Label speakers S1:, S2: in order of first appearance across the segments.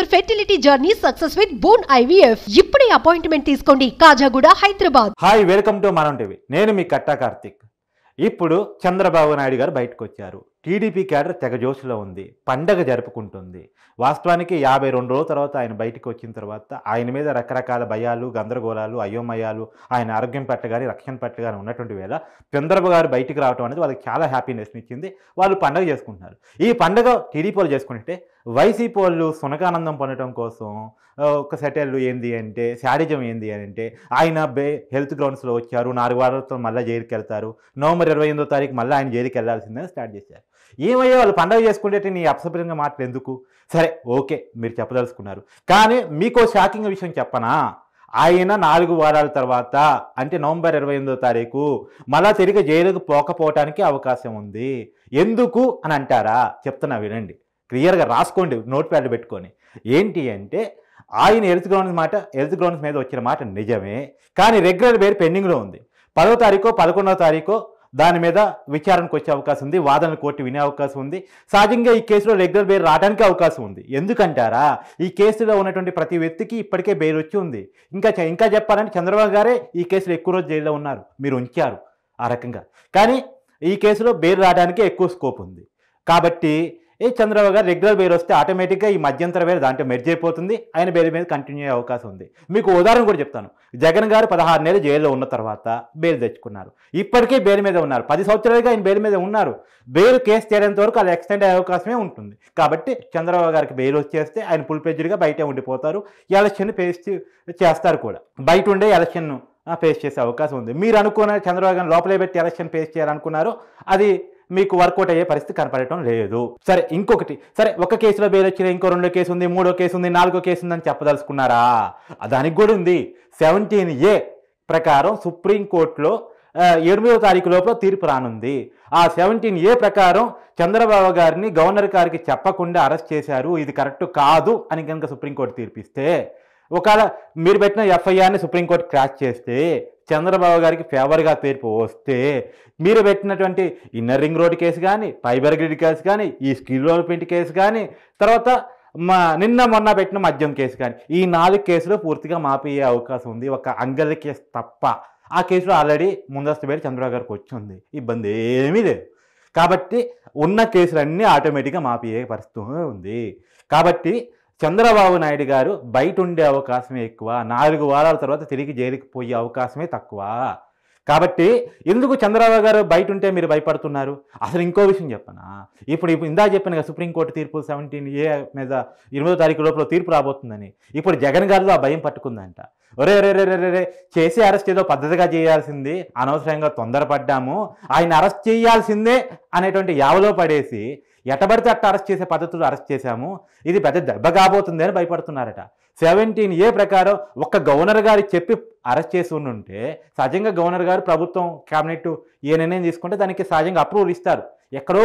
S1: your fertility journey success with bone IVF ఇప్పుడే appointment తీసుకోండి Khajaguda Hyderabad hi welcome to Manam TV నేను మీ కట్టా కార్తిక్ ఇప్పుడు చంద్రబాబు నాయుడు గారు బయటకు వచ్చారు టీడీపీ క్యాడర్ తెగజోషులో ఉంది పండగ జరుపుకుంటుంది వాస్తవానికి యాభై రెండు రోజుల తర్వాత ఆయన బయటకు వచ్చిన తర్వాత ఆయన మీద రకరకాల భయాలు గందరగోళాలు అయోమయాలు ఆయన ఆరోగ్యం పట్ల కానీ రక్షణ పట్ల కానీ ఉన్నటువంటి వేళ చంద్రబాబు గారు బయటికి రావడం అనేది వాళ్ళకి చాలా హ్యాపీనెస్ని ఇచ్చింది వాళ్ళు పండగ చేసుకుంటున్నారు ఈ పండగ టీడీపీలో చేసుకుంటే వైసీపీ వాళ్ళు సునకానందం పొందడం కోసం ఒక సెటిల్ ఏంది అంటే శాడిజం ఏంది అని అంటే ఆయన బే హెల్త్ గ్రౌండ్స్లో వచ్చారు నాలుగు వారాలతో మళ్ళీ జైలుకి వెళ్తారు నవంబర్ ఇరవై ఎనిమిదో తారీఖు మళ్ళీ ఆయన జైలుకి వెళ్లాల్సిందని స్టార్ట్ చేశారు ఏమయ్యో వాళ్ళు పండగ చేసుకుంటే నీ అపసభ్యంగా మాటలు ఎందుకు సరే ఓకే మీరు చెప్పదలుచుకున్నారు కానీ మీకు షాకింగ్ విషయం చెప్పనా ఆయన నాలుగు వారాల తర్వాత అంటే నవంబర్ ఇరవై ఎనిమిదో తారీఖు మళ్ళా తిరిగి జైలుకు పోకపోవటానికి అవకాశం ఉంది ఎందుకు అని అంటారా చెప్తున్నా వినండి క్లియర్గా రాసుకోండి నోట్ ప్యాడ్ పెట్టుకొని ఏంటి అంటే ఆయన హెల్త్ గ్రౌండ్స్ మాట హెల్త్ గ్రౌండ్స్ మీద వచ్చిన మాట నిజమే కానీ రెగ్యులర్ పేరు పెండింగ్లో ఉంది పదో తారీఖో పదకొండవ తారీఖో దాని మీద విచారణకు వచ్చే అవకాశం ఉంది వాదనలు కోర్టు వినే అవకాశం ఉంది సహజంగా ఈ కేసులో రెగ్యులర్ బెయిల్ రావడానికి అవకాశం ఉంది ఎందుకంటారా ఈ కేసులో ఉన్నటువంటి ప్రతి వ్యక్తికి ఇప్పటికే బెయిల్ వచ్చి ఉంది ఇంకా ఇంకా చెప్పాలంటే చంద్రబాబు గారే ఈ కేసులో ఎక్కువ రోజు జైల్లో ఉన్నారు మీరు ఉంచారు ఆ రకంగా కానీ ఈ కేసులో బెయిల్ రావడానికి ఎక్కువ స్కోప్ ఉంది కాబట్టి ఏ చంద్రబాబు గారు రెగ్యులర్ బేర్ వస్తే ఆటోమేటిక్గా ఈ మధ్యంతర వేరు దాంట్లో మెర్జ్ అయిపోతుంది ఆయన పేరు మీద కంటిన్యూ అయ్యే అవకాశం ఉంది మీకు ఉదాహరణ కూడా చెప్తాను జగన్ గారు పదహారు నెలలు జైల్లో ఉన్న తర్వాత బెయిల్ తెచ్చుకున్నారు ఇప్పటికే బెయిల్ మీద ఉన్నారు పది సంవత్సరాలుగా ఆయన బెయిల్ మీద ఉన్నారు బెయిల్ కేసు చేరేంత వరకు అలా ఎక్స్టెండ్ అయ్యే అవకాశమే ఉంటుంది కాబట్టి చంద్రబాబు గారికి బెయిల్ వచ్చేస్తే ఆయన ఫుల్ ప్లేజ్డ్గా బయటే ఉండిపోతారు ఎలక్షన్ ఫేస్ చేస్తారు కూడా బయట ఉండే ఎలక్షన్ ఫేస్ చేసే అవకాశం ఉంది మీరు అనుకున్న చంద్రబాబు గారిని లోపలే పెట్టి ఎలక్షన్ ఫేస్ చేయాలనుకున్నారు అది మీకు వర్కౌట్ అయ్యే పరిస్థితి కనపడటం లేదు సరే ఇంకొకటి సరే ఒక కేసులో బెయిల్ వచ్చిన ఇంకో రెండో కేసు ఉంది మూడో కేసు ఉంది నాలుగో కేసు ఉందని చెప్పదలుచుకున్నారా దానికి కూడా ఉంది సెవెంటీన్ ఏ ప్రకారం సుప్రీంకోర్టులో ఎనిమిదవ తారీఖు లోపల తీర్పు రానుంది ఆ సెవెంటీన్ ఏ ప్రకారం చంద్రబాబు గారిని గవర్నర్ గారికి చెప్పకుండా అరెస్ట్ చేశారు ఇది కరెక్ట్ కాదు అని కనుక సుప్రీంకోర్టు తీర్పిస్తే ఒకవేళ మీరు పెట్టిన ఎఫ్ఐఆర్ని సుప్రీంకోర్టు క్రాష్ చేస్తే చంద్రబాబు గారికి ఫేవర్గా తీర్పు వస్తే మీరు పెట్టినటువంటి ఇన్నర్ రింగ్ రోడ్ కేసు కానీ ఫైబర్ గ్రిడ్ కేసు కానీ ఈ స్కిల్ డెవలప్మెంట్ కేసు కానీ తర్వాత మా నిన్న మొన్న పెట్టిన మద్యం కేసు కానీ ఈ నాలుగు కేసులు పూర్తిగా మాపయ్యే అవకాశం ఉంది ఒక అంగలి కేసు తప్ప ఆ కేసులో ఆల్రెడీ ముందస్తు పేరు చంద్రబాబు గారికి వచ్చింది ఇబ్బంది ఏమీ లేదు కాబట్టి ఉన్న కేసులన్నీ ఆటోమేటిక్గా మాపయ్యే పరిస్థితి ఉంది కాబట్టి చంద్రబాబు నాయుడు గారు బయట ఉండే అవకాశమే ఎక్కువ నాలుగు వారాల తర్వాత తిరిగి జైలుకి పోయే అవకాశమే తక్కువ కాబట్టి ఎందుకు చంద్రబాబు గారు బయట ఉంటే మీరు భయపడుతున్నారు అసలు ఇంకో విషయం చెప్పనా ఇప్పుడు ఇప్పుడు ఇందా చెప్పాను కదా సుప్రీంకోర్టు తీర్పు సెవెంటీన్ ఏ మీద ఇరవై తారీఖు లోపల తీర్పు రాబోతుందని ఇప్పుడు జగన్ గారితో ఆ భయం పట్టుకుందంట ఒరే రే రే రే రే అరెస్ట్ ఏదో పద్ధతిగా చేయాల్సింది అనవసరంగా తొందరపడ్డాము ఆయన అరెస్ట్ చేయాల్సిందే అనేటువంటి యావలో పడేసి ఎటబడితే అట్ట అరెస్ట్ చేసే పద్ధతులు అరెస్ట్ చేశాము ఇది పెద్ద దెబ్బ కాబోతుంది అని భయపడుతున్నారట సెవెంటీన్ ఏ ప్రకారం ఒక్క గవర్నర్ గారు చెప్పి అరెస్ట్ చేసి ఉంటే సహజంగా గవర్నర్ గారు ప్రభుత్వం క్యాబినెట్ ఏ నిర్ణయం తీసుకుంటే దానికి సహజంగా అప్రూవల్ ఇస్తారు ఎక్కడో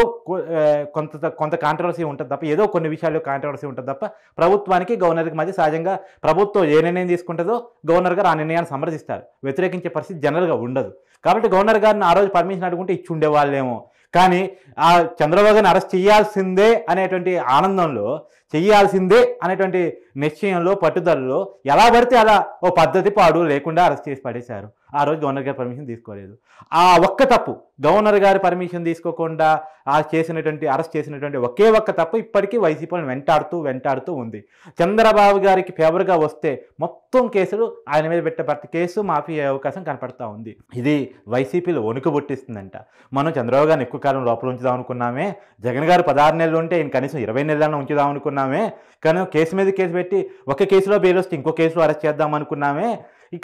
S1: కొంత కొంత కాంట్రవర్సీ ఉంటుంది తప్ప ఏదో కొన్ని విషయాలు కాంట్రవర్సీ ఉంటుంది తప్ప ప్రభుత్వానికి గవర్నర్కి మధ్య సహజంగా ప్రభుత్వం ఏ నిర్ణయం తీసుకుంటుందో గవర్నర్ గారు ఆ నిర్ణయాన్ని సమర్థిస్తారు వ్యతిరేకించే పరిస్థితి జనరల్గా ఉండదు కాబట్టి గవర్నర్ గారిని ఆ రోజు పర్మిషన్ అడుగుంటే ఇచ్చి ఉండేవాళ్ళేమో కానీ ఆ చంద్రబాబు అరెస్ట్ చేయాల్సిందే అనేటువంటి ఆనందంలో చేయాల్సిందే అనేటువంటి నిశ్చయంలో పట్టుదలలో ఎలా పడితే అలా ఓ పద్ధతి పాడు లేకుండా అరెస్ట్ చేసి పడేశారు ఆ రోజు గవర్నర్ గారి పర్మిషన్ తీసుకోలేదు ఆ ఒక్క తప్పు గవర్నర్ గారి పర్మిషన్ తీసుకోకుండా ఆ చేసినటువంటి అరెస్ట్ చేసినటువంటి ఒకే ఒక్క తప్పు ఇప్పటికీ వైసీపీని వెంటాడుతూ వెంటాడుతూ ఉంది చంద్రబాబు గారికి ఫేవర్గా వస్తే మొత్తం కేసులు ఆయన మీద పెట్టబడి కేసు మాఫీ అయ్యే అవకాశం కనపడతా ఉంది ఇది వైసీపీలో వణుకు పుట్టిస్తుందంట మనం చంద్రబాబు గారిని ఎక్కువ కాలం లోపల ఉంచుదాం అనుకున్నామే జగన్ గారు పదహారు నెలలు ఉంటే ఈయన కనీసం ఇరవై నెలలన్నా ఉంచుదాం అనుకున్నామే కానీ కేసు మీద కేసు పెట్టి ఒక కేసులో బెయిల్ వస్తే ఇంకో కేసులో అరెస్ట్ చేద్దాం అనుకున్నామే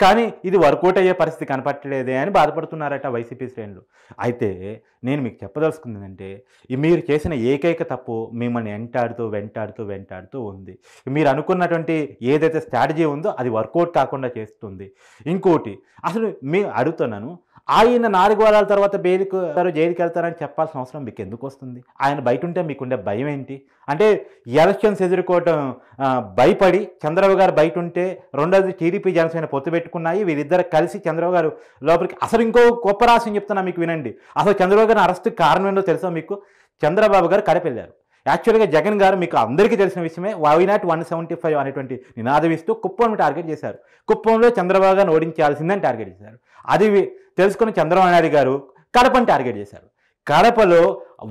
S1: కానీ ఇది వర్కౌట్ అయ్యే పరిస్థితి కనపట్టలేదే అని బాధపడుతున్నారట వైసీపీ శ్రేణులు అయితే నేను మీకు చెప్పదలుచుకుంది ఏంటంటే మీరు చేసిన ఏకైక తప్పు మిమ్మల్ని వెంటాడుతూ వెంటాడుతూ వెంటాడుతూ ఉంది మీరు అనుకున్నటువంటి ఏదైతే స్ట్రాటజీ ఉందో అది వర్కౌట్ కాకుండా చేస్తుంది ఇంకోటి అసలు మీ అడుగుతున్నాను ఆయన నాలుగు వారాల తర్వాత బెయిల్కి జైలుకి వెళ్తారని చెప్పాల్సిన అవసరం మీకు ఎందుకు వస్తుంది ఆయన బయట ఉంటే మీకుండే భయం ఏంటి అంటే ఎలక్షన్స్ ఎదుర్కోవటం భయపడి చంద్రబాబు గారు బయట ఉంటే రెండోది టీడీపీ జనసేన పొత్తు పెట్టుకున్నాయి వీరిద్దరు కలిసి చంద్రబాబు గారు లోపలికి అసలు ఇంకో గొప్ప రాసిని చెప్తున్నా మీకు వినండి అసలు చంద్రబాబు గారిని అరెస్ట్ కారణం ఏంటో తెలుసా మీకు చంద్రబాబు గారు కడపెళ్ళారు యాక్చువల్గా జగన్ గారు మీకు అందరికీ తెలిసిన విషయమే why not one seventy five అనేటువంటి నినాదం ఇస్తూ కుప్పం టార్గెట్ చేశారు కుప్పంలో చంద్రబాబు గారిని ఓడించాల్సిందని టార్గెట్ చేశారు అది తెలుసుకున్న చంద్రబాబు నాయుడు గారు కడపని టార్గెట్ చేశారు కడపలో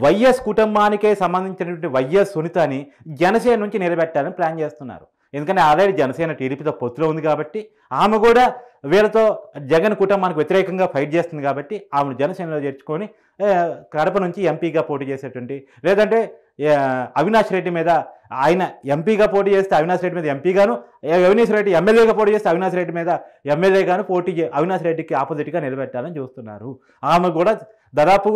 S1: వైఎస్ కుటుంబానికే సంబంధించినటువంటి వైఎస్ సునితని జనసేన నుంచి నిలబెట్టాలని ప్లాన్ చేస్తున్నారు ఎందుకంటే ఆల్రెడీ జనసేన టీడీపీతో పొత్తులో ఉంది కాబట్టి ఆమె కూడా వీళ్ళతో జగన్ కుటుంబానికి వ్యతిరేకంగా ఫైట్ చేస్తుంది కాబట్టి ఆమెను జనసేనలో చేర్చుకొని కడప నుంచి ఎంపీగా పోటీ చేసేటువంటి లేదంటే అవినాష్ రెడ్డి మీద ఆయన ఎంపీగా పోటీ చేస్తే అవినాష్ రెడ్డి మీద ఎంపీగాను అవినాష్ రెడ్డి ఎమ్మెల్యేగా పోటీ చేస్తే అవినాష్ రెడ్డి మీద ఎమ్మెల్యేగాను పోటీ అవినాష్ రెడ్డికి ఆపోజిట్గా నిలబెట్టాలని చూస్తున్నారు ఆమె కూడా దాదాపు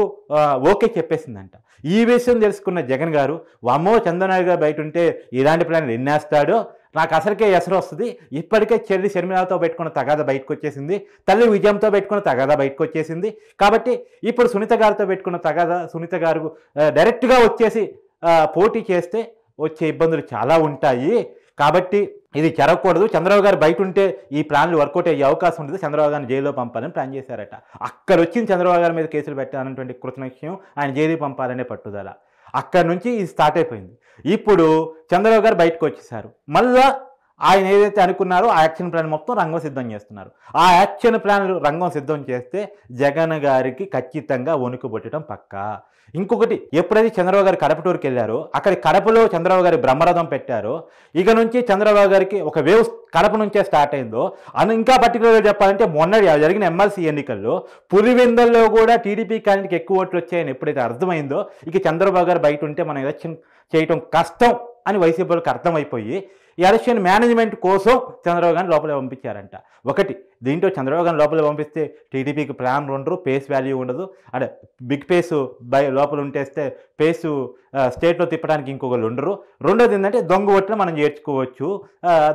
S1: ఓకే చెప్పేసిందంట ఈ విషయం తెలుసుకున్న జగన్ గారు వామో చంద్రనాయుడు గారు బయట ఉంటే ఇలాంటి ప్లాన్ ఎన్నేస్తాడో నాకు అసలుకే ఎసరు వస్తుంది ఇప్పటికే చెల్లి షర్మిలాతో పెట్టుకున్న తగాద బయటకు వచ్చేసింది తల్లి విజయంతో పెట్టుకున్న తగాద బయటకు వచ్చేసింది కాబట్టి ఇప్పుడు సునీత గారితో పెట్టుకున్న తగాద సునీత గారు డైరెక్ట్గా వచ్చేసి పోటీ చేస్తే వచ్చే ఇబ్బందులు చాలా ఉంటాయి కాబట్టి ఇది జరగకూడదు చంద్రబాబు గారు బయట ఉంటే ఈ ప్లాన్లు వర్కౌట్ అయ్యే అవకాశం ఉంటుంది చంద్రబాబు గారిని జైల్లో పంపాలని ప్లాన్ చేశారట అక్కడ వచ్చింది చంద్రబాబు గారి మీద కేసులు పెట్టాలన్నటువంటి కృతజ్ఞం ఆయన జైలు పంపాలనే పట్టుదల అక్కడ నుంచి ఇది స్టార్ట్ అయిపోయింది ఇప్పుడు చంద్రబాబు గారు బయటకు వచ్చేసారు మళ్ళా ఆయన ఏదైతే అనుకున్నారో ఆ యాక్షన్ ప్లాన్ మొత్తం రంగం సిద్ధం చేస్తున్నారు ఆ యాక్షన్ ప్లాన్ రంగం సిద్ధం చేస్తే జగన్ గారికి ఖచ్చితంగా వణుకుబొట్టడం పక్కా ఇంకొకటి ఎప్పుడైతే చంద్రబాబు గారు కడపటూరుకి వెళ్ళారో అక్కడ కడపలో చంద్రబాబు గారి బ్రహ్మరథం పెట్టారో ఇక నుంచి చంద్రబాబు గారికి ఒక వేవ్ కడప నుంచే స్టార్ట్ అయిందో అని ఇంకా పర్టికులర్గా చెప్పాలంటే మొన్న జరిగిన ఎమ్మెల్సీ ఎన్నికల్లో పులివెందల్లో కూడా టీడీపీ క్యాండిడేట్కి ఎక్కువ ఓట్లు వచ్చాయని ఎప్పుడైతే అర్థమైందో ఇక చంద్రబాబు గారు బయట ఉంటే మనం ఎలక్షన్ చేయటం కష్టం అని వైసీపీలకు అర్థమైపోయి ఎలక్షన్ మేనేజ్మెంట్ కోసం చంద్రబాబు గారిని లోపలికి పంపించారంట ఒకటి దీంట్లో చంద్రబాబు గారిని లోపలికి పంపిస్తే టీడీపీకి ప్లాన్ ఉండరు పేస్ వాల్యూ ఉండదు అంటే బిగ్ పేస్ బై లోపల ఉంటేస్తే పేసు స్టేట్లో తిప్పడానికి ఇంకొకరు ఉండరు రెండోది ఏంటంటే దొంగ ఓట్లు మనం చేర్చుకోవచ్చు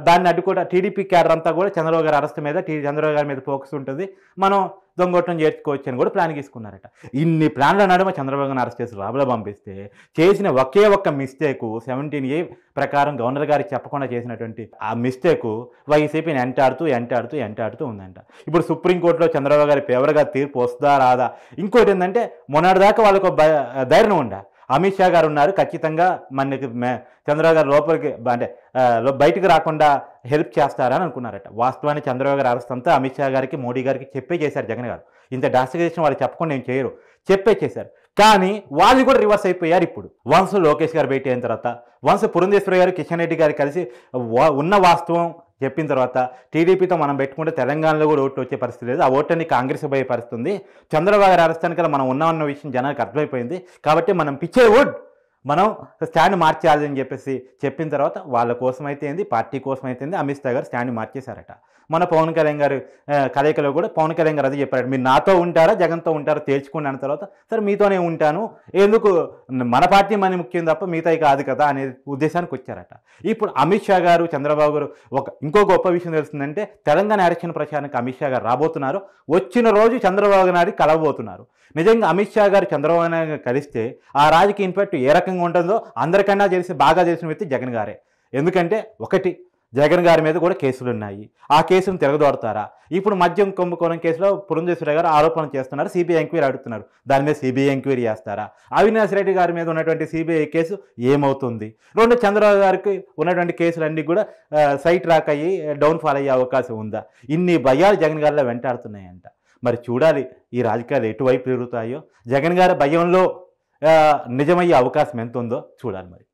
S1: దాన్ని అడ్డుకోవడం టీడీపీ క్యాడర్ అంతా కూడా చంద్రబాబు గారి అరెస్ట్ మీద టీ చంద్రబాబు గారి మీద ఫోకస్ ఉంటుంది మనం దొంగొట్టం చేర్చుకోవచ్చు అని కూడా ప్లాన్ తీసుకున్నారట ఇన్ని ప్లాన్ల నడుమ చంద్రబాబు అరెస్ట్ చేసి రాబులో పంపిస్తే చేసిన ఒకే ఒక్క మిస్టేక్ సెవెంటీన్ ఏ ప్రకారం గవర్నర్ గారికి చెప్పకుండా చేసినటువంటి ఆ మిస్టేక్ వైసీపీని ఎంటాడుతూ ఎంటాడుతూ ఎంటాడుతూ ఉందంట ఇప్పుడు సుప్రీంకోర్టులో చంద్రబాబు గారి ఫేవర్గా తీర్పు వస్తుందా రాదా ఇంకోటి ఏంటంటే మొన్నటిదాకా వాళ్ళకు ధైర్యం ఉండ అమిత్ షా గారు ఉన్నారు ఖచ్చితంగా మనకి చంద్రబాబు గారు లోపలికి అంటే బయటకు రాకుండా హెల్ప్ చేస్తారని అనుకున్నారట వాస్తవాన్ని చంద్రబాబు గారు అరస్తంతా అమిత్ షా గారికి మోడీ గారికి చెప్పే చేశారు జగన్ గారు ఇంత డాస్టికేషన్ వాళ్ళు చెప్పకుండా ఏం చేయరు చెప్పే చేశారు కానీ వాళ్ళు కూడా రివర్స్ అయిపోయారు ఇప్పుడు వంశ లోకేష్ గారు భేటీ అయిన తర్వాత వంశ పురంధేశ్వరి గారు కిషన్ రెడ్డి గారు కలిసి ఉన్న వాస్తవం చెప్పిన తర్వాత టీడీపీతో మనం పెట్టుకుంటే తెలంగాణలో కూడా ఓట్లు వచ్చే పరిస్థితి లేదు ఆ ఓట్లని కాంగ్రెస్ పోయే పరిస్థితి ఉంది చంద్రబాబు రాజస్థాన్ మనం ఉన్నామన్న విషయం జనానికి అర్థమైపోయింది కాబట్టి మనం పిచ్చే వుడ్ మనం స్టాండ్ మార్చాలి అని చెప్పేసి చెప్పిన తర్వాత వాళ్ళ కోసం అయితే ఏంది పార్టీ కోసం అయితే ఏంది అమిత్ షా గారు స్టాండ్ మార్చేశారట మన పవన్ కళ్యాణ్ గారు కలయికలో కూడా పవన్ కళ్యాణ్ గారు అదే చెప్పారట మీరు నాతో ఉంటారా జగన్తో ఉంటారా తేల్చుకున్న తర్వాత సరే మీతోనే ఉంటాను ఎందుకు మన పార్టీ మన ముఖ్యం తప్ప మిగతాయి కాదు కదా అనే ఉద్దేశానికి వచ్చారట ఇప్పుడు అమిత్ షా గారు చంద్రబాబు గారు ఒక ఇంకో గొప్ప విషయం తెలుస్తుందంటే తెలంగాణ ఎలక్షన్ ప్రచారానికి అమిత్ షా గారు రాబోతున్నారు వచ్చిన రోజు చంద్రబాబు నాయుడు కలవబోతున్నారు నిజంగా అమిత్ షా గారు చంద్రబాబు నాయుడు కలిస్తే ఆ రాజకీయ ఇన్ఫాక్ట్ ఏ రకంగా రకంగా ఉంటుందో అందరికన్నా చేసి బాగా చేసిన వ్యక్తి జగన్ గారే ఎందుకంటే ఒకటి జగన్ గారి మీద కూడా కేసులు ఉన్నాయి ఆ కేసును తిరగదోడతారా ఇప్పుడు మద్యం కుంభకోణం కేసులో పురంధేశ్వరి గారు ఆరోపణలు చేస్తున్నారు సిబిఐ ఎంక్వైరీ అడుగుతున్నారు దాని మీద సిబిఐ ఎంక్వైరీ చేస్తారా అవినాష్ రెడ్డి గారి మీద ఉన్నటువంటి సిబిఐ కేసు ఏమవుతుంది రెండు చంద్రబాబు గారికి ఉన్నటువంటి కేసులన్నీ కూడా సైట్ రాక్ అయ్యి డౌన్ఫాల్ అయ్యే అవకాశం ఉందా ఇన్ని భయాలు జగన్ గారిలో వెంటాడుతున్నాయంట మరి చూడాలి ఈ రాజకీయాలు ఎటువైపు తిరుగుతాయో జగన్ గారి భయంలో నిజమయ్యే అవకాశం ఎంత ఉందో చూడాలి మరి